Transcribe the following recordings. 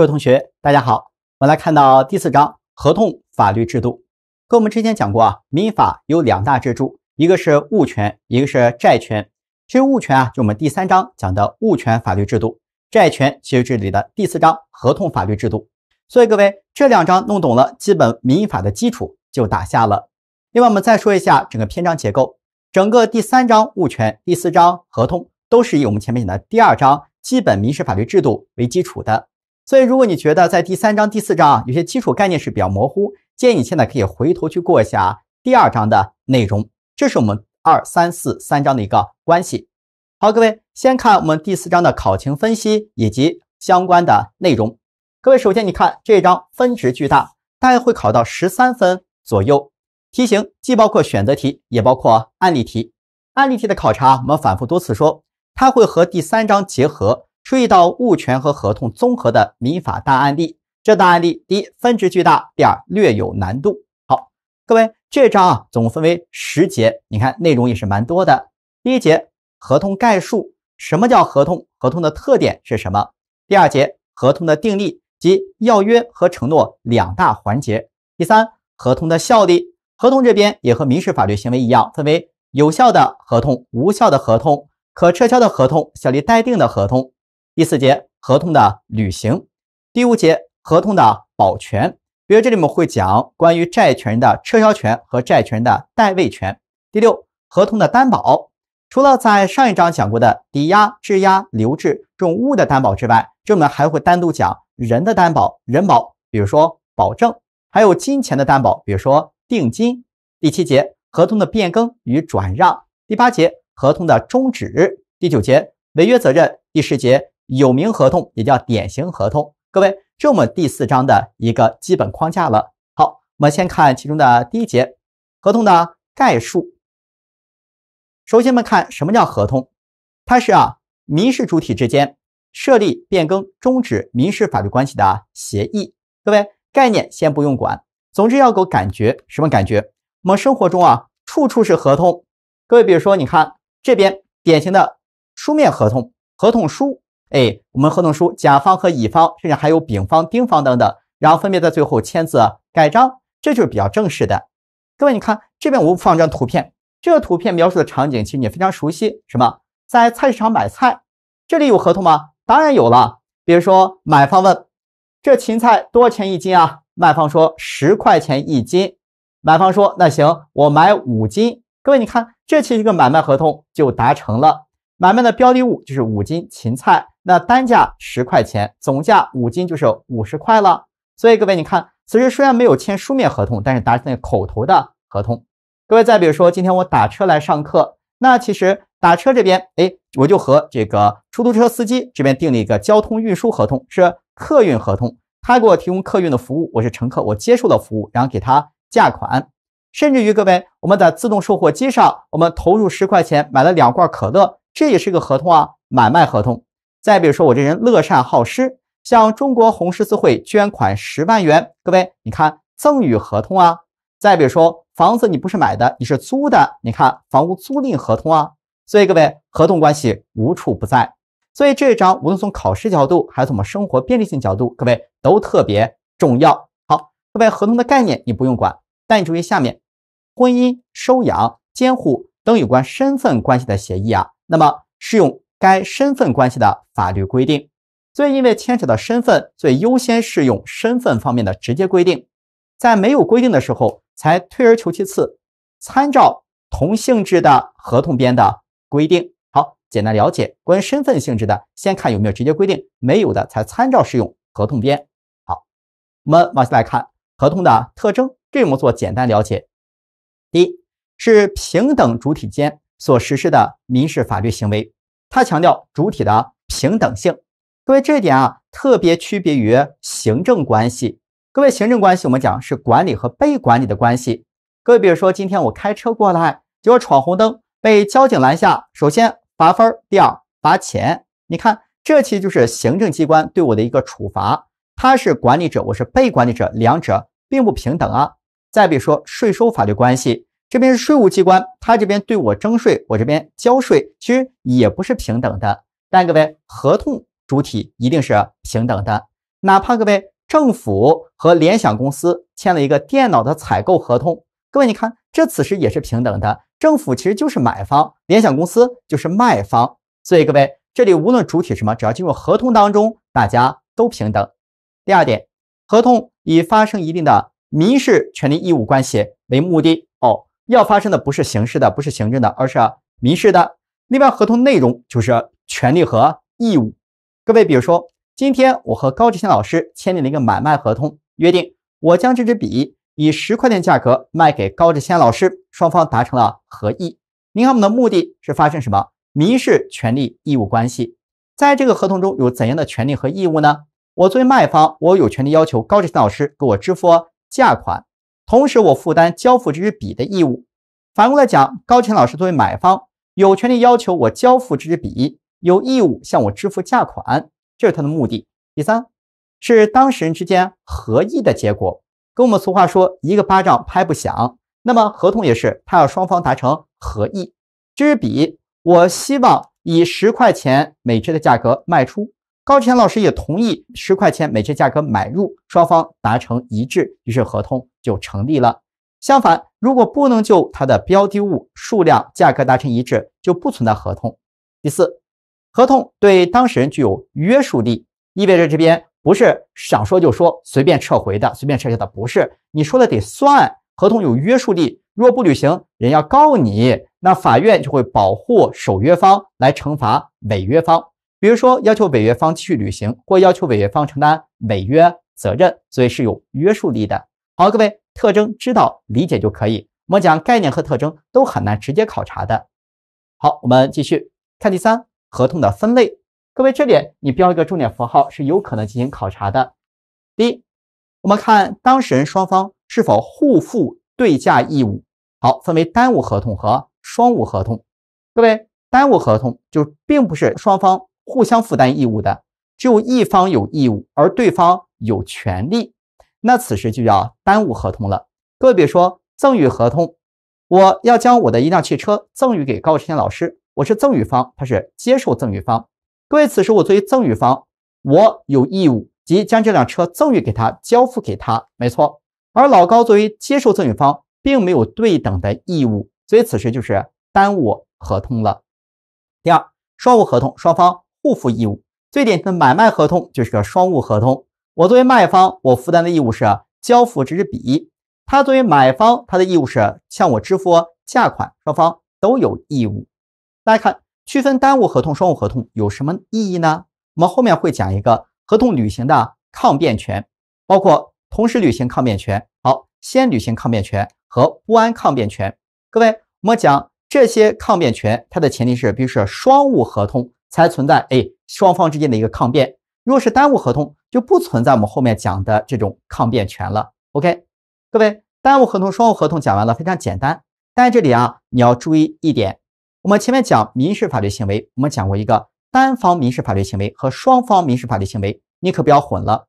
各位同学，大家好，我们来看到第四章合同法律制度。跟我们之前讲过啊，民法有两大支柱，一个是物权，一个是债权。其实物权啊，就我们第三章讲的物权法律制度；债权其实这里的第四章合同法律制度。所以各位这两章弄懂了，基本民法的基础就打下了。另外我们再说一下整个篇章结构，整个第三章物权、第四章合同都是以我们前面讲的第二章基本民事法律制度为基础的。所以，如果你觉得在第三章、第四章有些基础概念是比较模糊，建议你现在可以回头去过一下第二章的内容。这是我们二、三四三章的一个关系。好，各位，先看我们第四章的考情分析以及相关的内容。各位，首先你看这一章分值巨大，大概会考到十三分左右。题型既包括选择题，也包括案例题。案例题的考察，我们反复多次说，它会和第三章结合。注意到物权和合同综合的民法大案例，这大案例第一分值巨大，第二略有难度。好，各位，这章啊总分为十节，你看内容也是蛮多的。第一节合同概述，什么叫合同？合同的特点是什么？第二节合同的订立及要约和承诺两大环节。第三，合同的效力，合同这边也和民事法律行为一样，分为有效的合同、无效的合同、可撤销的合同、效力待定的合同。第四节合同的履行，第五节合同的保全，比如这里面会讲关于债权人的撤销权和债权人的代位权。第六，合同的担保，除了在上一章讲过的抵押、质押、留置这种物的担保之外，这里面还会单独讲人的担保，人保，比如说保证，还有金钱的担保，比如说定金。第七节合同的变更与转让，第八节合同的终止，第九节违约责任，第十节。有名合同也叫典型合同，各位，这么我们第四章的一个基本框架了。好，我们先看其中的第一节，合同的概述。首先，我们看什么叫合同，它是啊民事主体之间设立、变更、终止民事法律关系的协议。各位，概念先不用管，总之要给感觉，什么感觉？我们生活中啊处处是合同，各位，比如说你看这边典型的书面合同，合同书。哎，我们合同书，甲方和乙方，甚至还有丙方、丁方等等，然后分别在最后签字盖章，这就是比较正式的。各位，你看这边我放张图片，这个图片描述的场景其实你非常熟悉，什么？在菜市场买菜，这里有合同吗？当然有了。比如说，买方问：“这芹菜多少钱一斤啊？”卖方说：“十块钱一斤。”买方说：“那行，我买五斤。”各位，你看，这其实一个买卖合同就达成了。买卖的标的物就是五斤芹菜。那单价十块钱，总价五斤就是五十块了。所以各位，你看，此时虽然没有签书面合同，但是达成口头的合同。各位，再比如说，今天我打车来上课，那其实打车这边，哎，我就和这个出租车司机这边订了一个交通运输合同，是客运合同。他给我提供客运的服务，我是乘客，我接受了服务，然后给他价款。甚至于各位，我们在自动售货机上，我们投入十块钱买了两罐可乐，这也是个合同啊，买卖合同。再比如说，我这人乐善好施，向中国红十字会捐款十万元。各位，你看赠与合同啊。再比如说，房子你不是买的，你是租的，你看房屋租赁合同啊。所以各位，合同关系无处不在。所以这一章无论从考试角度，还是从我们生活便利性角度，各位都特别重要。好，各位，合同的概念你不用管，但你注意下面，婚姻、收养、监护等有关身份关系的协议啊，那么适用。该身份关系的法律规定，所以因为牵扯到身份，所以优先适用身份方面的直接规定。在没有规定的时候，才退而求其次，参照同性质的合同编的规定。好，简单了解关于身份性质的，先看有没有直接规定，没有的才参照适用合同编。好，我们往下来看合同的特征，这我们做简单了解。一是平等主体间所实施的民事法律行为。他强调主体的平等性，各位这一点啊，特别区别于行政关系。各位行政关系我们讲是管理和被管理的关系。各位比如说今天我开车过来，结果闯红灯被交警拦下，首先罚分，第二罚钱。你看这其实就是行政机关对我的一个处罚，他是管理者，我是被管理者，两者并不平等啊。再比如说税收法律关系。这边是税务机关，他这边对我征税，我这边交税，其实也不是平等的。但各位，合同主体一定是平等的，哪怕各位政府和联想公司签了一个电脑的采购合同，各位你看，这此时也是平等的。政府其实就是买方，联想公司就是卖方。所以各位，这里无论主体什么，只要进入合同当中，大家都平等。第二点，合同以发生一定的民事权利义务关系为目的。要发生的不是刑事的，不是行政的，而是民事的。另外，合同内容就是权利和义务。各位，比如说，今天我和高志谦老师签订了一个买卖合同，约定我将这支笔以十块钱价格卖给高志谦老师，双方达成了合意。您看，我们的目的是发生什么民事权利义务关系？在这个合同中有怎样的权利和义务呢？我作为卖方，我有权利要求高志谦老师给我支付价款。同时，我负担交付这支笔的义务。反过来讲，高晨老师作为买方，有权利要求我交付这支笔，有义务向我支付价款，这是他的目的。第三，是当事人之间合意的结果。跟我们俗话说，一个巴掌拍不响。那么，合同也是，他要双方达成合意。这支笔，我希望以十块钱每支的价格卖出。高晨老师也同意十块钱每支价格买入，双方达成一致，于是合同。就成立了。相反，如果不能就它的标的物数量、价格达成一致，就不存在合同。第四，合同对当事人具有约束力，意味着这边不是想说就说、随便撤回的、随便撤销的，不是你说的得算。合同有约束力，若不履行，人要告你，那法院就会保护守约方来惩罚违约方，比如说要求违约方继续履行，或要求违约方承担违约责任，所以是有约束力的。好，各位，特征知道理解就可以。我们讲概念和特征都很难直接考察的。好，我们继续看第三合同的分类。各位，这里你标一个重点符号是有可能进行考察的。第一，我们看当事人双方是否互负对价义务。好，分为单务合同和双务合同。各位，单务合同就并不是双方互相负担义务的，只有一方有义务，而对方有权利。那此时就要耽误合同了。各位，比如说赠与合同，我要将我的一辆汽车赠与给高志天老师，我是赠与方，他是接受赠与方。各位，此时我作为赠与方，我有义务即将这辆车赠与给他，交付给他，没错。而老高作为接受赠与方，并没有对等的义务，所以此时就是耽误合同了。第二，双务合同，双方互负义务。最典型的买卖合同就是个双务合同。我作为卖方，我负担的义务是交付这支笔。他作为买方，他的义务是向我支付价款。双方都有义务。大家看，区分单务合同、双务合同有什么意义呢？我们后面会讲一个合同履行的抗辩权，包括同时履行抗辩权、好先履行抗辩权和不安抗辩权。各位，我们讲这些抗辩权，它的前提是，必须是双务合同才存在哎双方之间的一个抗辩。若是耽误合同，就不存在我们后面讲的这种抗辩权了。OK，各位，耽误合同、双务合同讲完了，非常简单。但这里啊，你要注意一点，我们前面讲民事法律行为，我们讲过一个单方民事法律行为和双方民事法律行为，你可不要混了。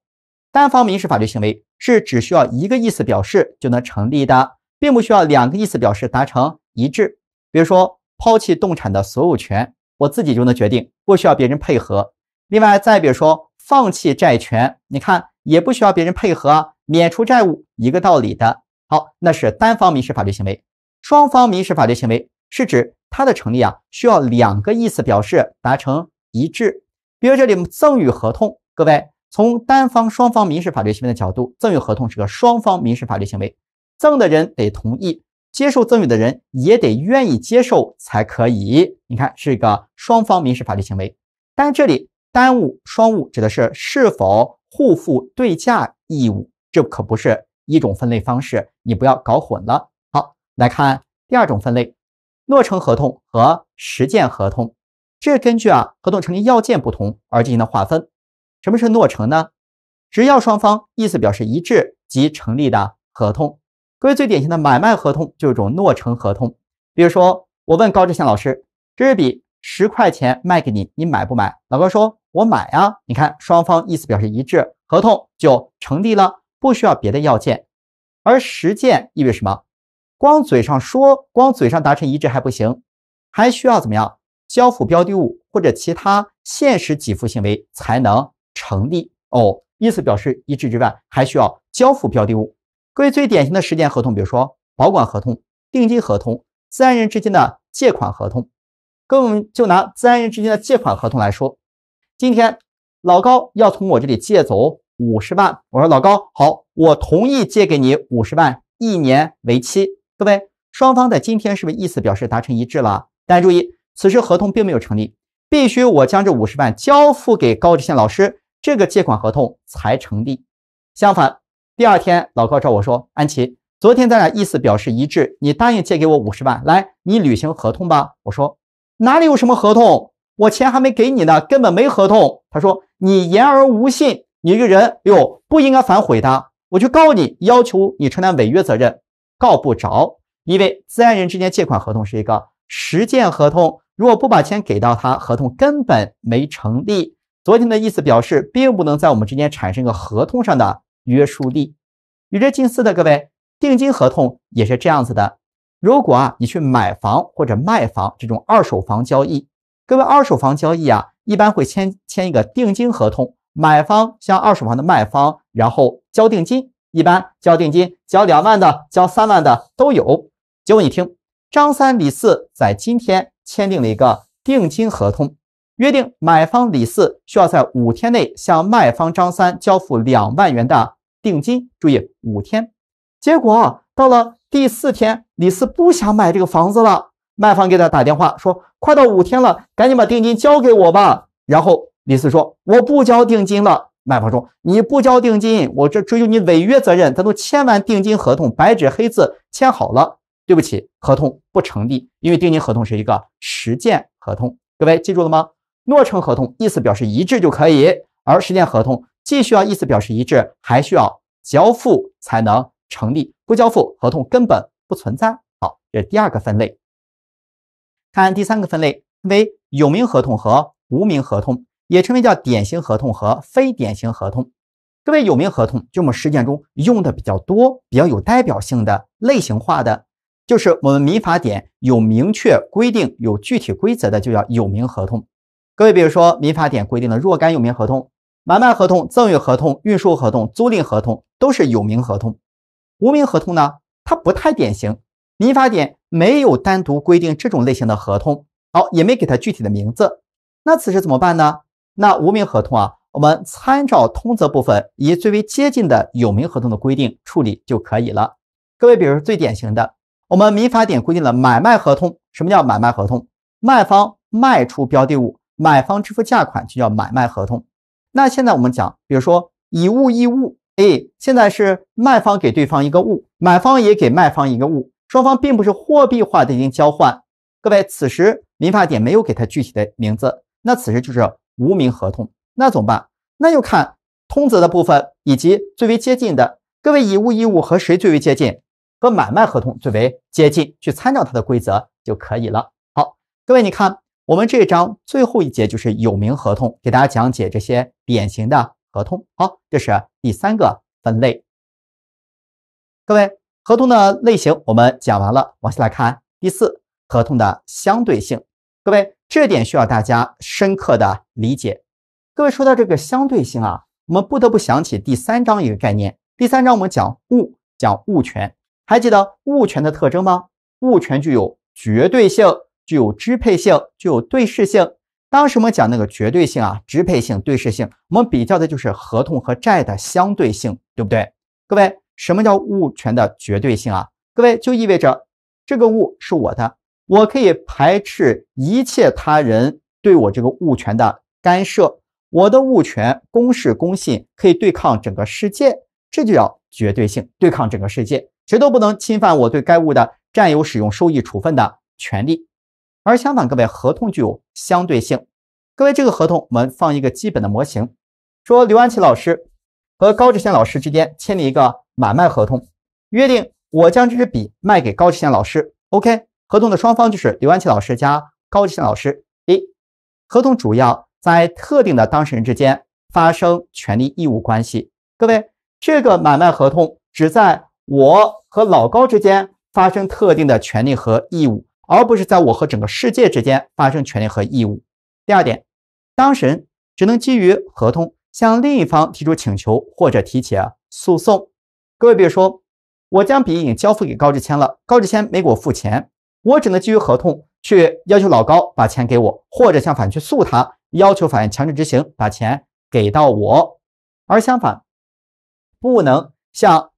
单方民事法律行为是只需要一个意思表示就能成立的，并不需要两个意思表示达成一致。比如说抛弃动产的所有权，我自己就能决定，不需要别人配合。另外，再比如说放弃债权，你看也不需要别人配合，免除债务一个道理的。好，那是单方民事法律行为。双方民事法律行为是指它的成立啊，需要两个意思表示达成一致。比如这里赠与合同，各位从单方、双方民事法律行为的角度，赠与合同是个双方民事法律行为，赠的人得同意，接受赠与的人也得愿意接受才可以。你看是个双方民事法律行为，但这里。单物、双物指的是是否互负对价义务，这可不是一种分类方式，你不要搞混了。好，来看第二种分类：诺成合同和实践合同。这根据啊合同成立要件不同而进行的划分。什么是诺成呢？只要双方意思表示一致即成立的合同。各位最典型的买卖合同就是一种诺成合同。比如说，我问高志祥老师：“这支笔十块钱卖给你，你买不买？”老高说。我买啊！你看，双方意思表示一致，合同就成立了，不需要别的要件。而实践意味什么？光嘴上说，光嘴上达成一致还不行，还需要怎么样？交付标的物或者其他现实给付行为才能成立哦。意思表示一致之外，还需要交付标的物。各位最典型的实践合同，比如说保管合同、定金合同、自然人之间的借款合同。跟我们就拿自然人之间的借款合同来说。今天老高要从我这里借走五十万，我说老高好，我同意借给你五十万，一年为期。各位，双方在今天是不是意思表示达成一致了？大家注意，此时合同并没有成立，必须我将这五十万交付给高志宪老师，这个借款合同才成立。相反，第二天老高找我说：“安琪，昨天咱俩意思表示一致，你答应借给我五十万，来，你履行合同吧。”我说哪里有什么合同？我钱还没给你呢，根本没合同。他说你言而无信，你这个人哟不应该反悔的。我去告你，要求你承担违约责任。告不着，因为自然人之间借款合同是一个实践合同，如果不把钱给到他，合同根本没成立。昨天的意思表示并不能在我们之间产生一个合同上的约束力。与这近似的各位，定金合同也是这样子的。如果啊你去买房或者卖房，这种二手房交易。各位，二手房交易啊，一般会签签一个定金合同，买方向二手房的卖方，然后交定金，一般交定金交两万的，交三万的都有。结果你听，张三李四在今天签订了一个定金合同，约定买方李四需要在五天内向卖方张三交付两万元的定金，注意五天。结果到了第四天，李四不想买这个房子了。卖方给他打电话说：“快到五天了，赶紧把定金交给我吧。”然后李四说：“我不交定金了。”卖方说：“你不交定金，我这追究你违约责任。他都签完定金合同，白纸黑字签好了。对不起，合同不成立，因为定金合同是一个实践合同。各位记住了吗？诺成合同意思表示一致就可以，而实践合同既需要意思表示一致，还需要交付才能成立。不交付，合同根本不存在。好，这是第二个分类。”看第三个分类为有名合同和无名合同，也称为叫典型合同和非典型合同。各位有名合同就我们实践中用的比较多、比较有代表性的类型化的，就是我们民法典有明确规定、有具体规则的，就叫有名合同。各位比如说民法典规定的若干有名合同，买卖合同、赠与合同、运输合同、租赁合同都是有名合同。无名合同呢，它不太典型。民法典没有单独规定这种类型的合同，好，也没给它具体的名字。那此时怎么办呢？那无名合同啊，我们参照通则部分，以最为接近的有名合同的规定处理就可以了。各位，比如最典型的，我们民法典规定了买卖合同，什么叫买卖合同？卖方卖出标的物，买方支付价款，就叫买卖合同。那现在我们讲，比如说以物易物，哎，现在是卖方给对方一个物，买方也给卖方一个物。双方并不是货币化的进行交换，各位，此时民法典没有给他具体的名字，那此时就是无名合同，那怎么办？那就看通则的部分，以及最为接近的，各位，以物易物和谁最为接近？和买卖合同最为接近，去参照它的规则就可以了。好，各位，你看我们这一章最后一节就是有名合同，给大家讲解这些典型的合同。好，这是第三个分类，各位。合同的类型我们讲完了，往下来看第四，合同的相对性。各位，这点需要大家深刻的理解。各位说到这个相对性啊，我们不得不想起第三章一个概念。第三章我们讲物，讲物权，还记得物权的特征吗？物权具有绝对性，具有支配性，具有对视性。当时我们讲那个绝对性啊、支配性、对视性，我们比较的就是合同和债的相对性，对不对？各位。什么叫物权的绝对性啊？各位就意味着这个物是我的，我可以排斥一切他人对我这个物权的干涉，我的物权公示公信可以对抗整个世界，这就叫绝对性，对抗整个世界，谁都不能侵犯我对该物的占有、使用、收益、处分的权利。而相反，各位合同具有相对性。各位这个合同我们放一个基本的模型，说刘安琪老师和高志贤老师之间签订一个。买卖合同约定，我将这支笔卖给高志贤老师。OK，合同的双方就是刘安琪老师加高志贤老师。一，合同主要在特定的当事人之间发生权利义务关系。各位，这个买卖合同只在我和老高之间发生特定的权利和义务，而不是在我和整个世界之间发生权利和义务。第二点，当事人只能基于合同向另一方提出请求或者提起诉讼。各位，比如说，我将笔已经交付给高志谦了，高志谦没给我付钱，我只能基于合同去要求老高把钱给我，或者向法院去诉他，要求法院强制执行把钱给到我。而相反，不能向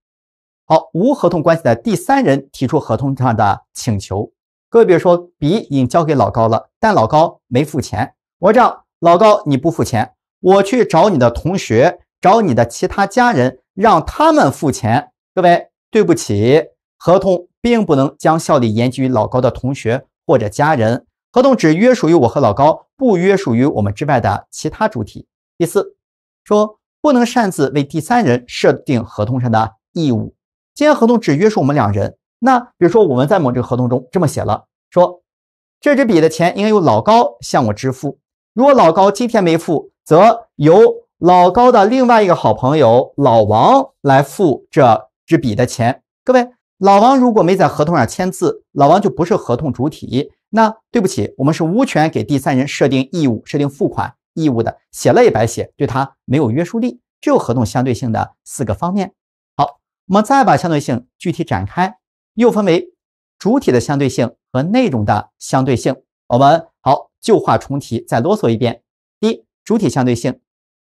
好无合同关系的第三人提出合同上的请求。各位，比如说笔已经交给老高了，但老高没付钱，我这样，老高你不付钱，我去找你的同学，找你的其他家人。让他们付钱，各位，对不起，合同并不能将效力延及老高的同学或者家人，合同只约属于我和老高，不约属于我们之外的其他主体。第四，说不能擅自为第三人设定合同上的义务，既然合同只约束我们两人，那比如说我们在某这个合同中这么写了，说这支笔的钱应该由老高向我支付，如果老高今天没付，则由。老高的另外一个好朋友老王来付这支笔的钱。各位，老王如果没在合同上签字，老王就不是合同主体。那对不起，我们是无权给第三人设定义务、设定付款义务的，写了也白写，对他没有约束力。只有合同相对性的四个方面。好，我们再把相对性具体展开，又分为主体的相对性和内容的相对性。我们好，旧话重提，再啰嗦一遍：第一，主体相对性。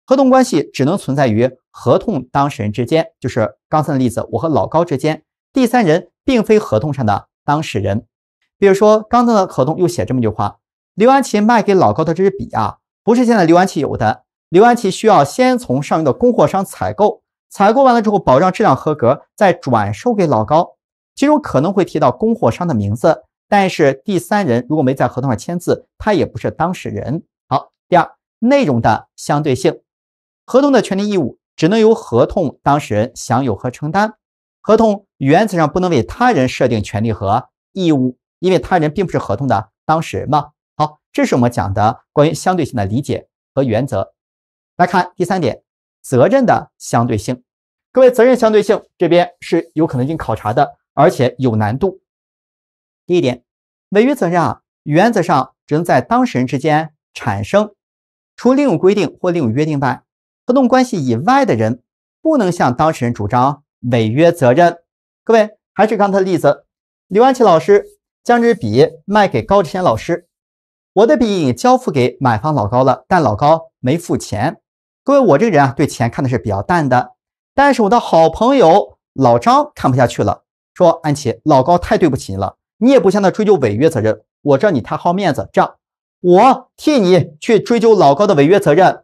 合同关系只能存在于合同当事人之间，就是刚才的例子，我和老高之间，第三人并非合同上的当事人。比如说，刚才的合同又写这么一句话：刘安琪卖给老高的这支笔啊，不是现在刘安琪有的，刘安琪需要先从上游的供货商采购，采购完了之后，保障质量合格，再转售给老高。其中可能会提到供货商的名字，但是第三人如果没在合同上签字，他也不是当事人。好，第二，内容的相对性。合同的权利义务只能由合同当事人享有和承担，合同原则上不能为他人设定权利和义务，因为他人并不是合同的当事人嘛。好，这是我们讲的关于相对性的理解和原则。来看第三点，责任的相对性。各位，责任相对性这边是有可能行考察的，而且有难度。第一点，违约责任啊，原则上只能在当事人之间产生，除另有规定或另有约定外。合同关系以外的人不能向当事人主张违约责任。各位，还是刚才的例子，刘安琪老师将支笔卖给高志贤老师，我的笔已交付给买方老高了，但老高没付钱。各位，我这个人啊，对钱看的是比较淡的，但是我的好朋友老张看不下去了，说安琪，老高太对不起你了，你也不向他追究违约责任，我知道你太好面子。这样，我替你去追究老高的违约责任，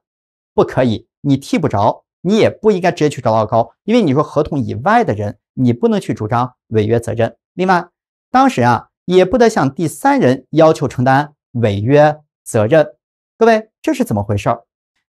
不可以。你替不着，你也不应该直接去找老高，因为你说合同以外的人，你不能去主张违约责任。另外，当时啊，也不得向第三人要求承担违约责任。各位，这是怎么回事？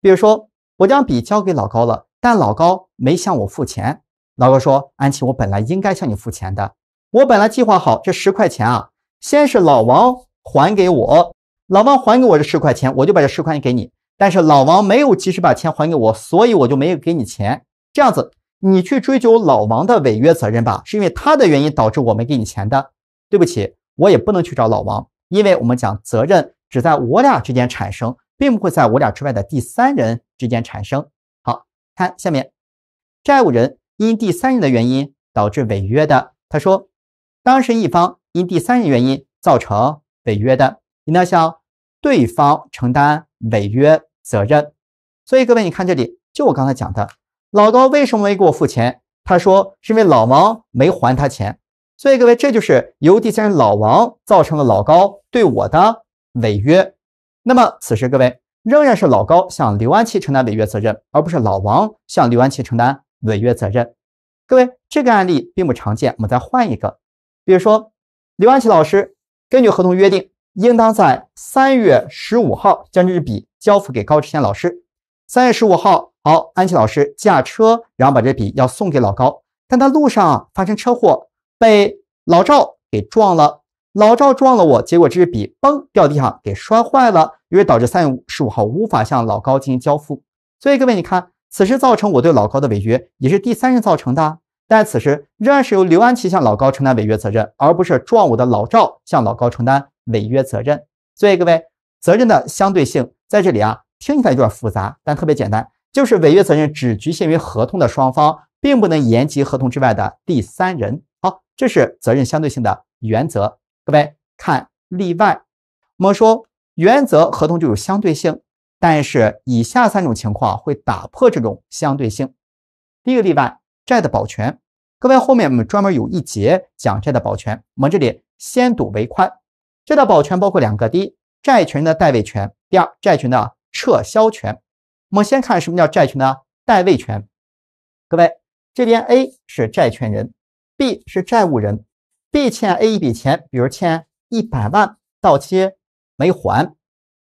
比如说，我将笔交给老高了，但老高没向我付钱。老高说：“安琪，我本来应该向你付钱的，我本来计划好这十块钱啊，先是老王还给我，老王还给我这十块钱，我就把这十块钱给你。”但是老王没有及时把钱还给我，所以我就没有给你钱。这样子，你去追究老王的违约责任吧，是因为他的原因导致我没给你钱的。对不起，我也不能去找老王，因为我们讲责任只在我俩之间产生，并不会在我俩之外的第三人之间产生。好，看下面，债务人因第三人的原因导致违约的，他说，当事人一方因第三人原因造成违约的，应当向对方承担违约。责任，所以各位，你看这里，就我刚才讲的，老高为什么没给我付钱？他说是因为老王没还他钱。所以各位，这就是由第三人老王造成了老高对我的违约。那么此时，各位仍然是老高向刘安琪承担违约责任，而不是老王向刘安琪承担违约责任。各位，这个案例并不常见。我们再换一个，比如说，刘安琪老师根据合同约定，应当在三月十五号将这支笔。交付给高志贤老师。三月十五号，好，安琪老师驾车，然后把这笔要送给老高，但他路上发生车祸，被老赵给撞了。老赵撞了我，结果这支笔嘣掉地上，给摔坏了，因为导致三月十五号无法向老高进行交付。所以各位，你看，此时造成我对老高的违约，也是第三人造成的。但此时仍然是由刘安琪向老高承担违约责任，而不是撞我的老赵向老高承担违约责任。所以各位。责任的相对性在这里啊，听起来有点复杂，但特别简单，就是违约责任只局限于合同的双方，并不能延及合同之外的第三人。好，这是责任相对性的原则。各位看例外，我们说原则合同就有相对性，但是以下三种情况会打破这种相对性。第一个例外，债的保全。各位后面我们专门有一节讲债的保全，我们这里先睹为快。债的保全包括两个，第一。债权人的代位权，第二，债权的撤销权。我们先看什么叫债权的代位权。各位，这边 A 是债权人，B 是债务人，B 欠 A 一笔钱，比如欠一百万，到期没还。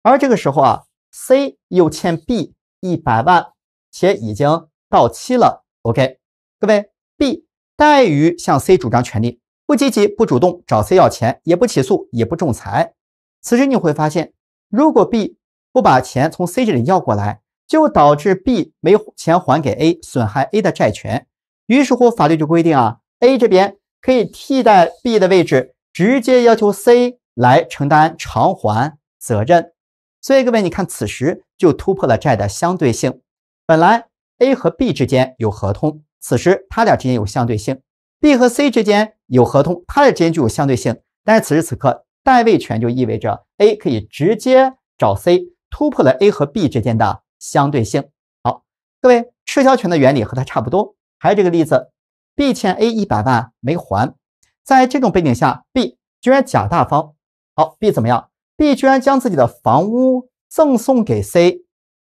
而这个时候啊，C 又欠 B 一百万，且已经到期了。OK，各位，B 怠于向 C 主张权利，不积极、不主动找 C 要钱，也不起诉，也不仲裁。此时你会发现，如果 B 不把钱从 C 这里要过来，就导致 B 没钱还给 A，损害 A 的债权。于是乎，法律就规定啊，A 这边可以替代 B 的位置，直接要求 C 来承担偿还责任。所以各位，你看，此时就突破了债的相对性。本来 A 和 B 之间有合同，此时他俩之间有相对性；B 和 C 之间有合同，他俩之间具有相对性。但是此时此刻。代位权就意味着 A 可以直接找 C，突破了 A 和 B 之间的相对性。好，各位，撤销权的原理和它差不多。还有这个例子，B 欠 A 一百万没还，在这种背景下，B 居然假大方。好，B 怎么样？B 居然将自己的房屋赠送给 C，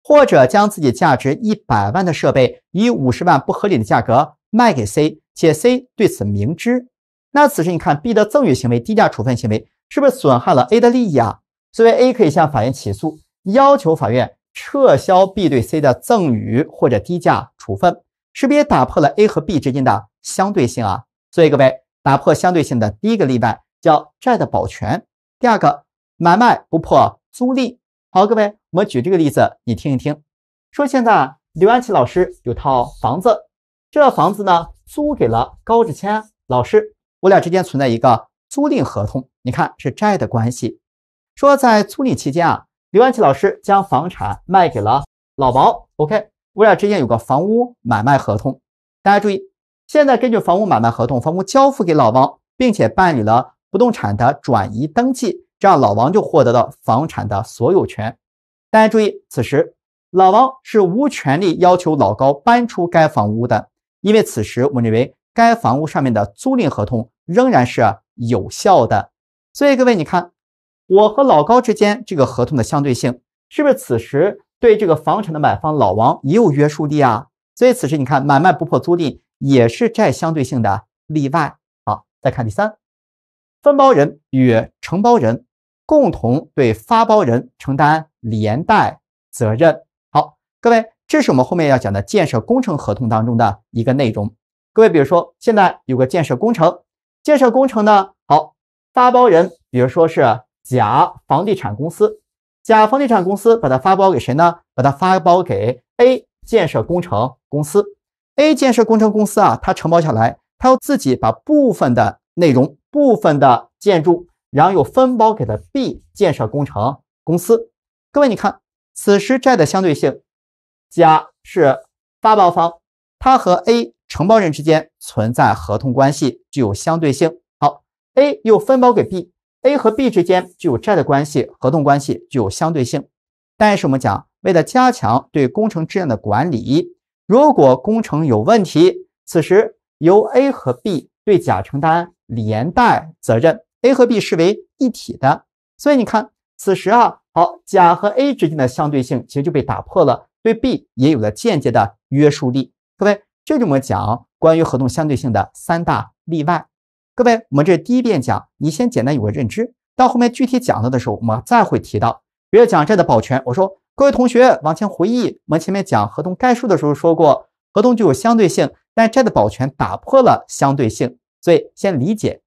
或者将自己价值一百万的设备以五十万不合理的价格卖给 C，且 C 对此明知。那此时你看，B 的赠与行为、低价处分行为。是不是损害了 A 的利益啊？所以 A 可以向法院起诉，要求法院撤销 B 对 C 的赠与或者低价处分，是不是也打破了 A 和 B 之间的相对性啊？所以各位，打破相对性的第一个例外叫债的保全，第二个买卖不破租赁。好，各位，我们举这个例子，你听一听，说现在刘安琪老师有套房子，这房子呢租给了高志谦老师，我俩之间存在一个租赁合同。你看，是债的关系。说在租赁期间啊，刘安琪老师将房产卖给了老毛。OK，为了之间有个房屋买卖合同。大家注意，现在根据房屋买卖合同，房屋交付给老王，并且办理了不动产的转移登记，这样老王就获得了房产的所有权。大家注意，此时老王是无权利要求老高搬出该房屋的，因为此时我们认为该房屋上面的租赁合同仍然是有效的。所以各位，你看我和老高之间这个合同的相对性，是不是此时对这个房产的买方老王也有约束力啊？所以此时你看买卖不破租赁也是债相对性的例外。好，再看第三，分包人与承包人共同对发包人承担连带责任。好，各位，这是我们后面要讲的建设工程合同当中的一个内容。各位，比如说现在有个建设工程，建设工程呢，好。发包人，比如说是甲房地产公司，甲房地产公司把它发包给谁呢？把它发包给 A 建设工程公司。A 建设工程公司啊，它承包下来，它又自己把部分的内容、部分的建筑，然后又分包给了 B 建设工程公司。各位，你看，此时债的相对性，甲是发包方，它和 A 承包人之间存在合同关系，具有相对性。A 又分包给 B，A 和 B 之间具有债的关系，合同关系具有相对性。但是我们讲，为了加强对工程质量的管理，如果工程有问题，此时由 A 和 B 对甲承担连带责任，A 和 B 是为一体的。所以你看，此时啊，好，甲和 A 之间的相对性其实就被打破了，对 B 也有了间接的约束力。各位，这就我们讲关于合同相对性的三大例外。各位，我们这第一遍讲，你先简单有个认知，到后面具体讲到的时候，我们再会提到。比如讲债的保全，我说各位同学往前回忆，我们前面讲合同概述的时候说过，合同具有相对性，但债的保全打破了相对性，所以先理解。